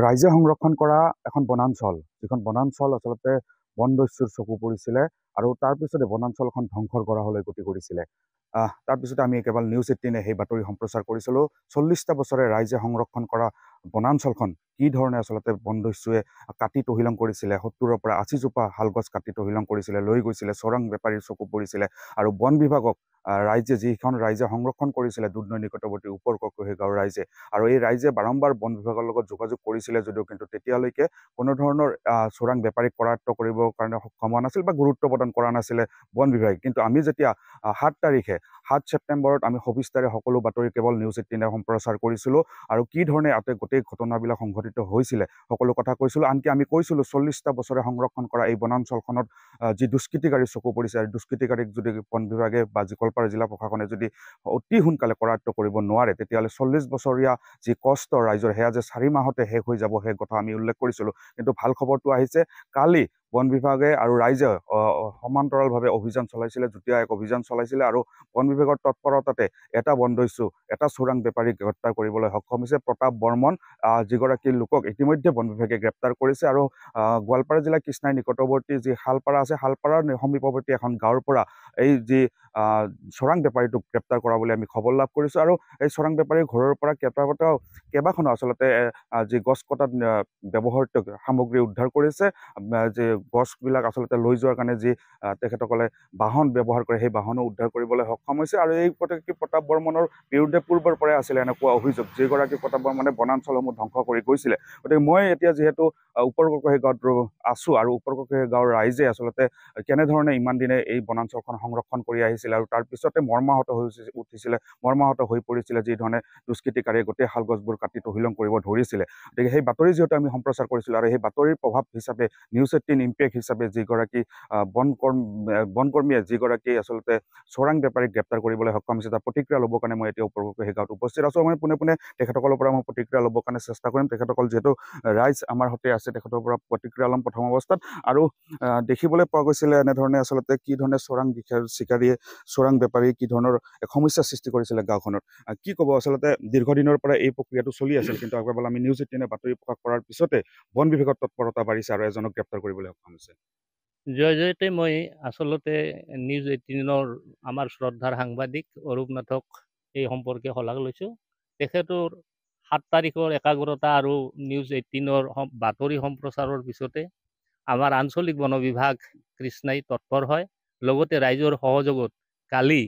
ৰাইজে সংৰক্ষণ কৰা এখন বনাঞ্চল যিখন বনাঞ্চল আচলতে বনদস্যুৰ চকু পৰিছিলে আৰু তাৰপিছতে বনাঞ্চলখন ধ্বংসৰ গঢ়াহলৈ গতি কৰিছিলে তাৰপিছতে আমি কেৱল নিউজ এইটিনে সেই বাতৰি সম্প্ৰচাৰ কৰিছিলোঁ চল্লিছটা বছৰে ৰাইজে সংৰক্ষণ কৰা বনাঞ্চলখন কি ধৰণে আচলতে বনদস্যুৱে কাটি তহিলং কৰিছিলে সত্তৰৰ পৰা আশীজোপা শালগছ কাটি তহিলং কৰিছিলে লৈ গৈছিলে চোৰাং বেপাৰীৰ চকু পৰিছিলে আৰু বন বিভাগক ৰাইজে যিখন ৰাইজে সংৰক্ষণ কৰিছিলে দুধনৈ নিকটৱৰ্তী ওপৰ কৰ্কহী গাঁৱৰ ৰাইজে আৰু এই ৰাইজে বাৰম্বাৰ বন বিভাগৰ লগত যোগাযোগ কৰিছিলে যদিও কিন্তু তেতিয়ালৈকে কোনো ধৰণৰ চোৰাং বেপাৰীক কৰাৰ্ত কৰিবৰ কাৰণে সক্ষম হোৱা নাছিল বা গুৰুত্ব প্ৰদান কৰা নাছিলে বন বিভাগে কিন্তু আমি যেতিয়া সাত তাৰিখে সাত ছেপ্টেম্বৰত আমি সবিস্তাৰে সকলো বাতৰি কেৱল নিউজ এইটিনে সম্প্ৰচাৰ কৰিছিলোঁ আৰু কি ধৰণে ইয়াতে গোটেই ঘটনাবিলাক সংঘটিত হৈছিলে সকলো কথা কৈছিলোঁ আনকি আমি কৈছিলোঁ চল্লিছটা বছৰে সংৰক্ষণ কৰা এই বনাঞ্চলখনত যি দুষ্কৃতিকাৰী চকু পৰিছে আৰু দুষ্কৃতিকাৰীক যদি বন বিভাগে বা যি গোৱালপাৰা জিলা প্ৰশাসনে যদি অতি সোনকালে কৰায়ত্ব কৰিব নোৱাৰে তেতিয়াহ'লে চল্লিছ বছৰীয়া যি কষ্ট ৰাইজৰ সেয়া যে চাৰি মাহতে শেষ হৈ যাব সেই কথা আমি উল্লেখ কৰিছিলোঁ কিন্তু ভাল খবৰটো আহিছে কালি বন বিভাগে আৰু ৰাইজে সমান্তৰালভাৱে অভিযান চলাইছিলে যুটীয়া এক অভিযান চলাইছিলে আৰু বন বিভাগৰ তৎপৰতাতে এটা বনদস্যু এটা চোৰাং বেপাৰীক গ্ৰেপ্তাৰ কৰিবলৈ সক্ষম হৈছে প্ৰতাপ বৰ্মন যিগৰাকী লোকক ইতিমধ্যে বন বিভাগে গ্ৰেপ্তাৰ কৰিছে আৰু গোৱালপাৰা জিলাৰ কৃষ্ণাই নিকটৱৰ্তী যি শালপাৰা আছে শালপাৰাৰ সমীপৱৰ্তী এখন গাঁৱৰ পৰা এই যি চোৰাং বেপাৰীটোক গ্ৰেপ্তাৰ কৰা বুলি আমি খবৰ লাভ কৰিছোঁ আৰু এই চোৰাং বেপাৰীৰ ঘৰৰ পৰা কেইবাটাও কেইবাখনো আচলতে যি গছ কটাত ব্যৱহৃত সামগ্ৰী উদ্ধাৰ কৰিছে যি গছবিলাক আচলতে লৈ যোৱাৰ কাৰণে যি তেখেতসকলে বাহন ব্যৱহাৰ কৰে সেই বাহনো উদ্ধাৰ কৰিবলৈ সক্ষম হৈছে আৰু এই প্ৰতিগৰাকী প্ৰতাপ বৰ্মনৰ বিৰুদ্ধে পূৰ্বৰ পৰাই আছিলে এনেকুৱা অভিযোগ যিগৰাকী প্ৰতাপ বৰ্মনে বনাঞ্চলসমূহ ধ্বংস কৰি গৈছিলে গতিকে মই এতিয়া যিহেতু ওপৰকক্ষী গাঁৱত আছোঁ আৰু ওপৰকক্ষী গাঁৱৰ ৰাইজে আচলতে কেনেধৰণে ইমান দিনে এই বনাঞ্চলখন সংৰক্ষণ কৰি আহিছিলে আৰু তাৰ পিছতে মৰ্মাহত হৈ উঠিছিলে মৰ্মাহত হৈ পৰিছিলে যি ধৰণে দুষ্কৃতিকাৰীয়ে গোটেই শাল গছবোৰ কাটি তহিলং কৰিব ধৰিছিলে গতিকে সেই বাতৰি যিহেতু আমি সম্প্ৰচাৰ কৰিছিলোঁ আৰু সেই বাতৰিৰ প্ৰভাৱ হিচাপে নিউজ এইটিন ইম্পেক্ট হিচাপে যিগৰাকী বনকৰ্মী বনকৰ্মীয়ে যিগৰাকী আচলতে চোৰাং বেপাৰীক গ্ৰেপ্তাৰ কৰিবলৈ সক্ষম হৈছে তাৰ প্ৰতিক্ৰিয়া ল'বৰ কাৰণে মই এতিয়া উপভোগকৈ সেই গাঁৱত উপস্থিত আছোঁ মই পোনে পোনে তেখেতসকলৰ পৰা মই প্ৰতিক্ৰিয়া ল'বৰ কাৰণে চেষ্টা কৰিম তেখেতসকল যিহেতু ৰাইজ আমাৰ সৈতে আছে তেখেতৰ পৰা প্ৰতিক্ৰিয়া ল'ম প্ৰথম অৱস্থাত আৰু দেখিবলৈ পোৱা গৈছিলে এনেধৰণে আচলতে কি ধৰণে চোৰাং দিশে শিকাৰ চিকাৰীয়ে চোৰাং বেপাৰীয়ে কি ধৰণৰ সমস্যাৰ সৃষ্টি কৰিছিলে গাঁওখনত কি ক'ব আচলতে দীৰ্ঘদিনৰ পৰা এই প্ৰক্ৰিয়াটো চলি আছিল কিন্তু আগৰবাৰ আমি নিউজ এইটিনে বাতৰি প্ৰকাশ কৰাৰ পিছতে বন বিভাগৰ তৎপৰতা বাঢ়িছে আৰু এজনক গ্ৰেপ্তাৰ কৰিবলৈ সক্ষম হৈছে জয় জয়তে মই আচলতে নিউজ এইটিনৰ আমাৰ শ্ৰদ্ধাৰ সাংবাদিক অৰূপ নাথক এই সম্পৰ্কে শলাগ লৈছোঁ তেখেতৰ সাত তাৰিখৰ একাগ্ৰতা আৰু নিউজ এইটিনৰ বাতৰি সম্প্ৰচাৰৰ পিছতে আমাৰ আঞ্চলিক বন বিভাগ কৃষ্ণাই তৎপৰ হয় লগতে ৰাইজৰ সহযোগত কালি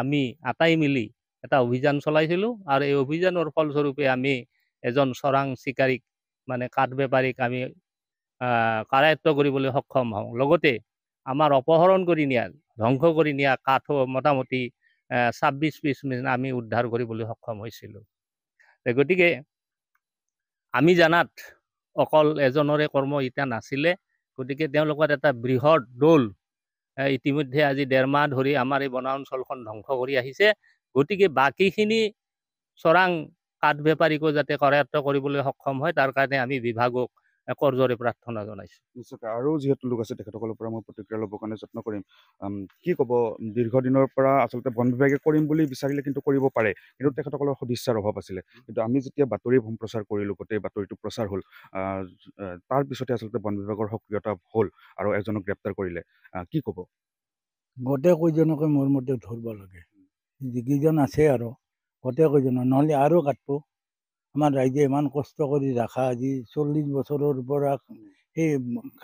আমি আটাই মিলি এটা অভিযান চলাইছিলোঁ আৰু এই অভিযানৰ ফলস্বৰূপে আমি এজন চৰাং চিকাৰীক মানে কাঠ বেপাৰীক আমি কাৰায়ত্ব কৰিবলৈ সক্ষম হওঁ লগতে আমাৰ অপহৰণ কৰি নিয়া ধ্বংস কৰি নিয়া কাঠো মোটামুটি ছাব্বিছ পিছ মিনিট আমি উদ্ধাৰ কৰিবলৈ সক্ষম হৈছিলোঁ গতিকে আমি জানাত অকল এজনৰে কৰ্ম ইতা নাছিলে গতিকে তেওঁলোকৰ এটা বৃহৎ দৌল ইতিমধ্যে আজি ডেৰ মাহ ধৰি আমাৰ এই বনাঞ্চলখন ধ্বংস কৰি আহিছে গতিকে বাকীখিনি চৰাং কাঠ বেপাৰীকো যাতে কৰায়ত্ব কৰিবলৈ সক্ষম হয় তাৰ কাৰণে আমি বিভাগক কৰ্জৰে প্ৰাৰ্থনা জনাইছোঁ নিশ্চয়কৈ আৰু যিহেতু লোক আছে তেখেতসকলৰ পৰা মই প্ৰতিক্ৰিয়া ল'ব কাৰণে যত্ন কৰিম কি ক'ব দীৰ্ঘদিনৰ পৰা আচলতে বন বিভাগে কৰিম বুলি বিচাৰিলে কিন্তু কৰিব পাৰে কিন্তু তেখেতসকলৰ সদিচ্ছাৰ অভাৱ আছিলে কিন্তু আমি যেতিয়া বাতৰি সম্প্ৰচাৰ কৰিলোঁ গোটেই বাতৰিটো প্ৰচাৰ হ'ল তাৰপিছতে আচলতে বন বিভাগৰ সক্ৰিয়তা হ'ল আৰু এজনক গ্ৰেপ্তাৰ কৰিলে কি ক'ব গোটেই কেইজনকে মোৰ মতে ধৰিব লাগে যিকেইজন আছে আৰু গোটেই কেইজনৰ নহ'লে আৰু কাটব আমাৰ ৰাইজে ইমান কষ্ট কৰি ৰাখা আজি চল্লিছ বছৰৰ পৰা সেই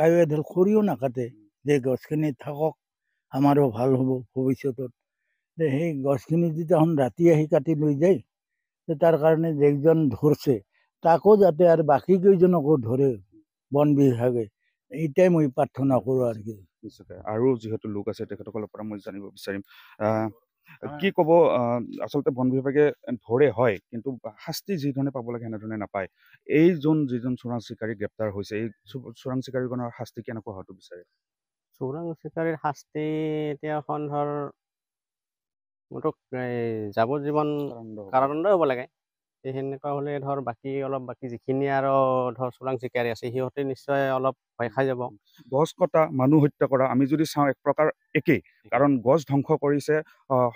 কায়ু এডাল খৰিও নাকাটে যে গছখিনি থাকক আমাৰো ভাল হ'ব ভৱিষ্যতত যে সেই গছখিনি যেতিয়া ৰাতি আহি কাটি লৈ যায় তাৰ কাৰণে যেইজন ধৰছে তাকো যাতে আৰু বাকী কেইজনকো ধৰে বন বিভাগে এতিয়াই মই প্ৰাৰ্থনা কৰোঁ আৰু কি আৰু যিহেতু লোক আছে তেখেতসকলৰ পৰা মই জানিব বিচাৰিম কি ক'ব আচলতে বন বিভাগে ধৰে হয় কিন্তু শাস্তি যিধৰণে পাব লাগে সেনেধৰণে নাপায় এই যোন যিজন চোৰাং চিকাৰী গ্ৰেপ্তাৰ হৈছে এই চোৰাং চিকাৰীজনৰ শাস্তি কেনেকুৱা হোৱাটো বিচাৰে চোৰাং চিকাৰীৰ শাস্তি এতিয়া এখন ধৰ মোৰ যাৱজীৱন কাৰাদণ্ড হ'ব লাগে এই সেনেকুৱা হ'লে ধৰ বাকী অলপ বাকী যিখিনি আৰু ধৰ চোৰাং চিকাৰী আছে সিহঁতে নিশ্চয় অলপ ভয় খাই যাব গছ কটা মানুহ হত্যা কৰা আমি যদি চাওঁ এক প্ৰকাৰ একেই কাৰণ গছ ধ্বংস কৰিছে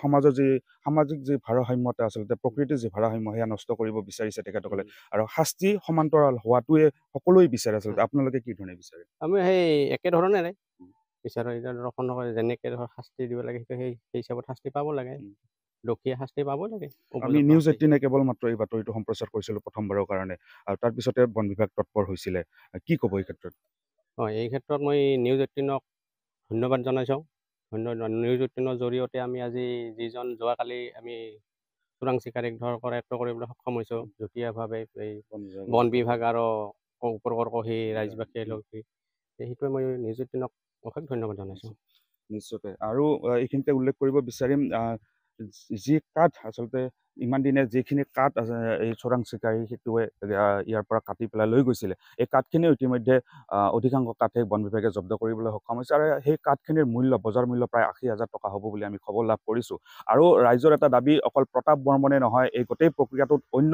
সমাজৰ যি সামাজিক যি ভাৰসাম্যতা আচলতে প্ৰকৃতিৰ যি ভাৰসাম্য সেয়া নষ্ট কৰিব বিচাৰিছে তেখেতসকলে আৰু শাস্তি সমান্তৰাল হোৱাটোৱে সকলোৱে বিচাৰে আচলতে আপোনালোকে কি ধৰণে বিচাৰে আমি সেই একেধৰণেৰে বিচাৰোঁ যেনেকৈ ধৰক শাস্তি দিব লাগে সেই হিচাপত শাস্তি পাব লাগে দোষীয়ে শাস্তি পাব লাগে আমি নিউজ এইটিনে কেৱল মাত্ৰ এই বাতৰিটো সম্প্ৰচাৰ কৰিছিলোঁ প্ৰথমবাৰৰ কাৰণে আৰু তাৰপিছতে বন বিভাগ তৎপৰ হৈছিলে কি ক'ব এই ক্ষেত্ৰত হয় এই ক্ষেত্ৰত মই নিউজ এইটিনক ধন্যবাদ জনাইছোঁ ধন্যবাদ নিউজ এইটিনৰ জৰিয়তে আমি আজি যিজন যোৱাকালি আমি চোৰাং চিকাৰীক ধৰ কৰায়ত্ব কৰিবলৈ সক্ষম হৈছোঁ যুটীয়াভাৱে এই বন বিভাগ আৰু উপকৰ্কহী ৰাজবাসীয়ে লগী সেইটোৱে মই নিউজ এইটিনক অশেষ ধন্যবাদ জনাইছোঁ নিশ্চয়কৈ আৰু এইখিনিতে উল্লেখ কৰিব বিচাৰিম যি কাঠ আচলতে ইমান দিনে যিখিনি কাঠ আছে এই চোৰাং চিকাৰী সেইটোৱে ইয়াৰ পৰা কাটি পেলাই লৈ গৈছিলে এই কাঠখিনিও ইতিমধ্যে অধিকাংশ কাঠেই বন বিভাগে জব্দ কৰিবলৈ সক্ষম হৈছে আৰু সেই কাঠখিনিৰ মূল্য বজাৰ মূল্য প্ৰায় আশী হাজাৰ টকা হ'ব বুলি আমি খবৰ লাভ কৰিছোঁ আৰু ৰাইজৰ এটা দাবী অকল প্ৰতাপ বৰ্মনে নহয় এই গোটেই প্ৰক্ৰিয়াটোত অন্য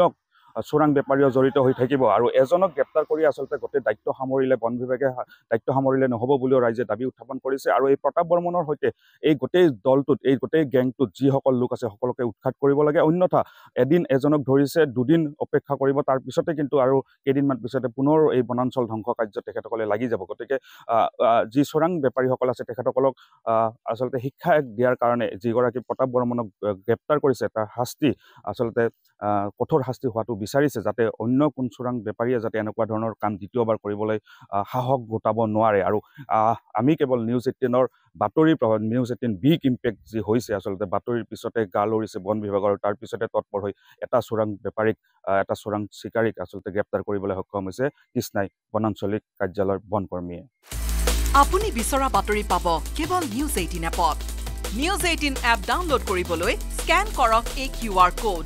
চোৰাং বেপাৰীও জড়িত হৈ থাকিব আৰু এজনক গ্ৰেপ্তাৰ কৰি আচলতে গোটেই দায়িত্ব সামৰিলে বন বিভাগে দায়িত্ব সামৰিলে নহ'ব বুলিও ৰাইজে দাবী উত্থাপন কৰিছে আৰু এই প্ৰতাপ বৰ্মনৰ সৈতে এই গোটেই দলটোত এই গোটেই গেংটোত যিসকল লোক আছে সকলোকে উৎখাত কৰিব লাগে অন্যথা এদিন এজনক ধৰিছে দুদিন অপেক্ষা কৰিব তাৰপিছতে কিন্তু আৰু কেইদিনমান পিছতে পুনৰ এই বনাঞ্চল ধ্বংস কাৰ্যত তেখেতসকলে লাগি যাব গতিকে যি চোৰাং বেপাৰীসকল আছে তেখেতসকলক আচলতে শিক্ষা দিয়াৰ কাৰণে যিগৰাকী প্ৰতাপ বৰ্মনক গ্ৰেপ্তাৰ কৰিছে তাৰ শাস্তি আচলতে কঠোৰ শাস্তি হোৱাটো বিচাৰে বিচাৰিছে যাতে অন্য কোন চোৰাং বেপাৰীয়ে যাতে এনেকুৱা ধৰণৰ কাম দ্বিতীয়বাৰ কৰিবলৈ সাহস গোটাব নোৱাৰে আৰু আমি কেৱল নিউজ এইটিনৰ বাতৰি প্ৰভাৱ নিউজ এইটিন বিগ ইম্পেক্ট যি হৈছে আচলতে বাতৰিৰ পিছতে গা লৰিছে বন বিভাগ আৰু তাৰপিছতে তৎপৰ হৈ এটা চোৰাং বেপাৰীক এটা চোৰাং চিকাৰীক আচলতে গ্ৰেপ্তাৰ কৰিবলৈ সক্ষম হৈছে কৃষ্ণাই বনাঞ্চলিক কাৰ্যালয়ৰ বন কৰ্মীয়ে আপুনি বিচৰা বাতৰি পাব কেৱল নিউজ এইটিন এপত নিউজ এইটিন এপ ডাউনলোড কৰিবলৈ স্কেন কৰক এই কিউ আৰ ক'ড